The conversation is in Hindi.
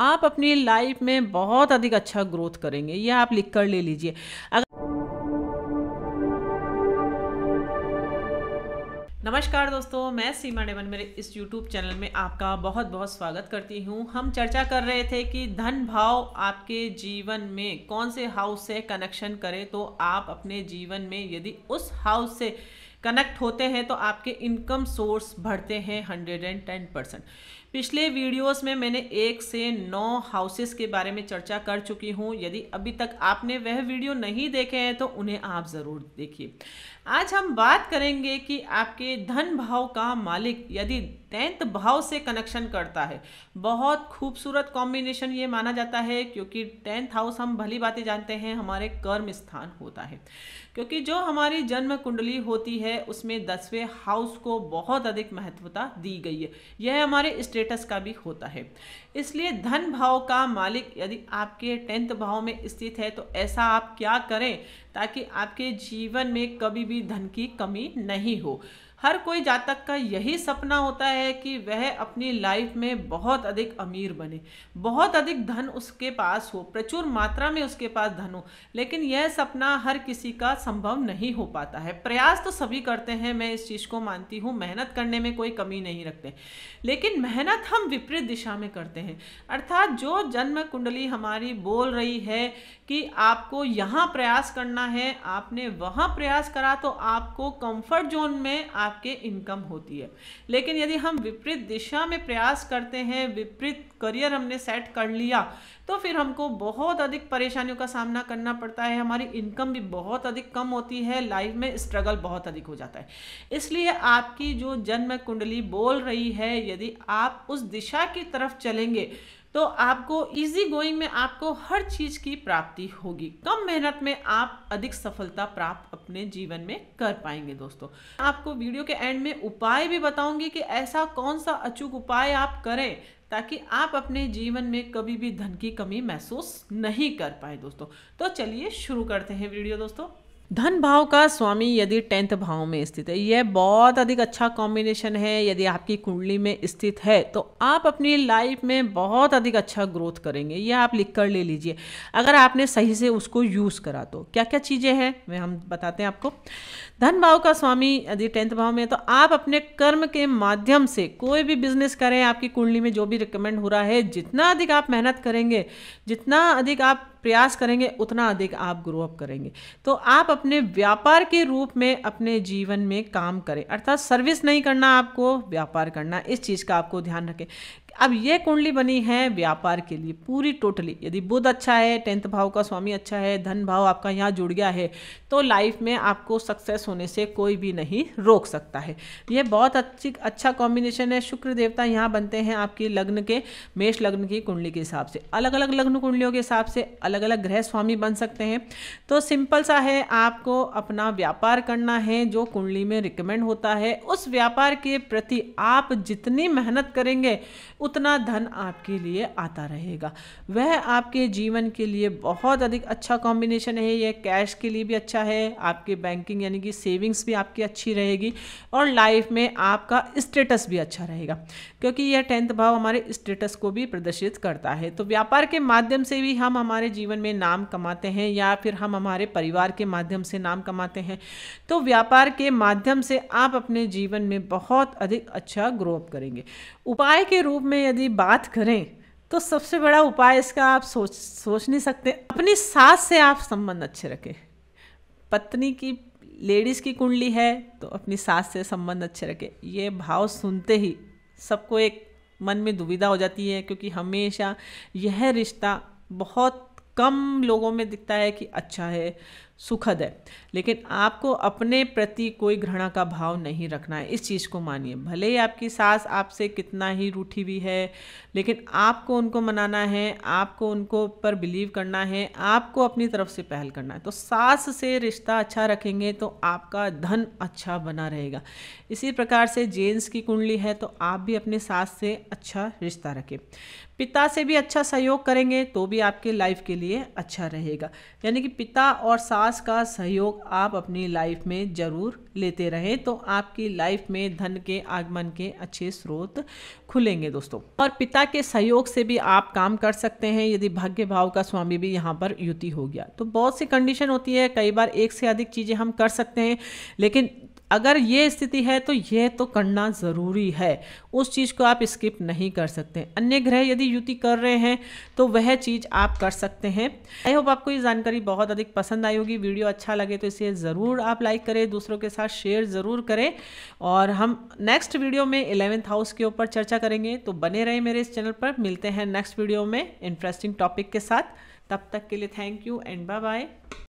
आप अपनी लाइफ में बहुत अधिक अच्छा ग्रोथ करेंगे यह आप लिख कर ले लीजिए अगर नमस्कार दोस्तों मैं सीमा डेवन मेरे इस यूट्यूब चैनल में आपका बहुत बहुत स्वागत करती हूँ हम चर्चा कर रहे थे कि धन भाव आपके जीवन में कौन से हाउस से कनेक्शन करें तो आप अपने जीवन में यदि उस हाउस से कनेक्ट होते हैं तो आपके इनकम सोर्स बढ़ते हैं हंड्रेड एंड टेन परसेंट पिछले वीडियोस में मैंने एक से नौ हाउसेस के बारे में चर्चा कर चुकी हूँ यदि अभी तक आपने वह वीडियो नहीं देखे हैं तो उन्हें आप ज़रूर देखिए आज हम बात करेंगे कि आपके धन भाव का मालिक यदि टेंथ भाव से कनेक्शन करता है बहुत खूबसूरत कॉम्बिनेशन ये माना जाता है क्योंकि टेंथ हाउस हम भली बातें जानते हैं हमारे कर्म स्थान होता है क्योंकि जो हमारी जन्म कुंडली होती है उसमें दसवें हाउस को बहुत अधिक महत्वता दी गई है यह हमारे स्टेट स्टेटस का भी होता है इसलिए धन भाव का मालिक यदि आपके टेंथ भाव में स्थित है तो ऐसा आप क्या करें ताकि आपके जीवन में कभी भी धन की कमी नहीं हो हर कोई जातक का यही सपना होता है कि वह अपनी लाइफ में बहुत अधिक अमीर बने बहुत अधिक धन उसके पास हो प्रचुर मात्रा में उसके पास धन हो लेकिन यह सपना हर किसी का संभव नहीं हो पाता है प्रयास तो सभी करते हैं मैं इस चीज़ को मानती हूँ मेहनत करने में कोई कमी नहीं रखते लेकिन मेहनत हम विपरीत दिशा में करते हैं अर्थात जो जन्म कुंडली हमारी बोल रही है कि आपको यहाँ प्रयास करना है आपने वहाँ प्रयास करा तो आपको कंफर्ट जोन में आ आपके इनकम होती है लेकिन यदि हम विपरीत दिशा में प्रयास करते हैं विपरीत करियर हमने सेट कर लिया तो फिर हमको बहुत अधिक परेशानियों का सामना करना पड़ता है हमारी इनकम भी बहुत अधिक कम होती है लाइफ में स्ट्रगल बहुत अधिक हो जाता है इसलिए आपकी जो जन्म कुंडली बोल रही है यदि आप उस दिशा की तरफ चलेंगे तो आपको इजी गोइंग में आपको हर चीज़ की प्राप्ति होगी कम मेहनत में आप अधिक सफलता प्राप्त अपने जीवन में कर पाएंगे दोस्तों आपको वीडियो के एंड में उपाय भी बताऊंगी कि ऐसा कौन सा अचूक उपाय आप करें ताकि आप अपने जीवन में कभी भी धन की कमी महसूस नहीं कर पाए दोस्तों तो चलिए शुरू करते हैं वीडियो दोस्तों धन भाव का स्वामी यदि टेंथ भाव में स्थित है यह बहुत अधिक अच्छा कॉम्बिनेशन है यदि आपकी कुंडली में स्थित है तो आप अपनी लाइफ में बहुत अधिक अच्छा ग्रोथ करेंगे यह आप लिख कर ले लीजिए अगर आपने सही से उसको यूज़ करा तो क्या क्या चीज़ें हैं वे हम बताते हैं आपको धन भाव का स्वामी यदि टेंथ भाव में है तो आप अपने कर्म के माध्यम से कोई भी बिजनेस करें आपकी कुंडली में जो भी रिकमेंड हो रहा है जितना अधिक आप मेहनत करेंगे जितना अधिक आप प्रयास करेंगे उतना अधिक आप ग्रो अप करेंगे तो आप अपने व्यापार के रूप में अपने जीवन में काम करें अर्थात सर्विस नहीं करना आपको व्यापार करना इस चीज़ का आपको ध्यान रखें अब ये कुंडली बनी है व्यापार के लिए पूरी टोटली यदि बुध अच्छा है टेंथ भाव का स्वामी अच्छा है धन भाव आपका यहाँ जुड़ गया है तो लाइफ में आपको सक्सेस होने से कोई भी नहीं रोक सकता है ये बहुत अच्छी अच्छा कॉम्बिनेशन है शुक्र देवता यहाँ बनते हैं आपकी लग्न के मेष लग्न की कुंडली के हिसाब से अलग अलग लग्न कुंडलियों के हिसाब से अलग अलग ग्रह स्वामी बन सकते हैं तो सिंपल सा है आपको अपना व्यापार करना है जो कुंडली में रिकमेंड होता है उस व्यापार के प्रति आप जितनी मेहनत करेंगे उतना धन आपके लिए आता रहेगा वह आपके जीवन के लिए बहुत अधिक अच्छा कॉम्बिनेशन है यह कैश के लिए भी अच्छा है आपके बैंकिंग यानी कि सेविंग्स भी आपकी अच्छी रहेगी और लाइफ में आपका स्टेटस भी अच्छा रहेगा क्योंकि यह टेंथ भाव हमारे स्टेटस को भी प्रदर्शित करता है तो व्यापार के माध्यम से भी हम हमारे जीवन में नाम कमाते हैं या फिर हम हमारे परिवार के माध्यम से नाम कमाते हैं तो व्यापार के माध्यम से आप अपने जीवन में बहुत अधिक अच्छा ग्रोअप करेंगे उपाय के रूप में यदि बात करें तो सबसे बड़ा उपाय इसका आप सोच सोच नहीं सकते अपनी सास से आप संबंध अच्छे रखें पत्नी की लेडीज़ की कुंडली है तो अपनी सास से संबंध अच्छे रखें ये भाव सुनते ही सबको एक मन में दुविधा हो जाती है क्योंकि हमेशा यह रिश्ता बहुत कम लोगों में दिखता है कि अच्छा है सुखद है लेकिन आपको अपने प्रति कोई घृणा का भाव नहीं रखना है इस चीज़ को मानिए भले ही आपकी सास आपसे कितना ही रूठी हुई है लेकिन आपको उनको मनाना है आपको उनको पर बिलीव करना है आपको अपनी तरफ से पहल करना है तो सास से रिश्ता अच्छा रखेंगे तो आपका धन अच्छा बना रहेगा इसी प्रकार से जेन्स की कुंडली है तो आप भी अपने सास से अच्छा रिश्ता रखें पिता से भी अच्छा सहयोग करेंगे तो भी आपके लाइफ के लिए अच्छा रहेगा यानी कि पिता और सास विकास का सहयोग आप अपनी लाइफ में ज़रूर लेते रहें तो आपकी लाइफ में धन के आगमन के अच्छे स्रोत खुलेंगे दोस्तों और पिता के सहयोग से भी आप काम कर सकते हैं यदि भाग्य भाव का स्वामी भी यहाँ पर युति हो गया तो बहुत सी कंडीशन होती है कई बार एक से अधिक चीज़ें हम कर सकते हैं लेकिन अगर ये स्थिति है तो यह तो करना ज़रूरी है उस चीज़ को आप स्किप नहीं कर सकते अन्य ग्रह यदि युति कर रहे हैं तो वह चीज़ आप कर सकते हैं आई होप आपको ये जानकारी बहुत अधिक पसंद आई होगी वीडियो अच्छा लगे तो इसे ज़रूर आप लाइक करें दूसरों के साथ शेयर ज़रूर करें और हम नेक्स्ट वीडियो में इलेवेंथ हाउस के ऊपर चर्चा करेंगे तो बने रहे मेरे इस चैनल पर मिलते हैं नेक्स्ट वीडियो में इंटरेस्टिंग टॉपिक के साथ तब तक के लिए thank you and bye bye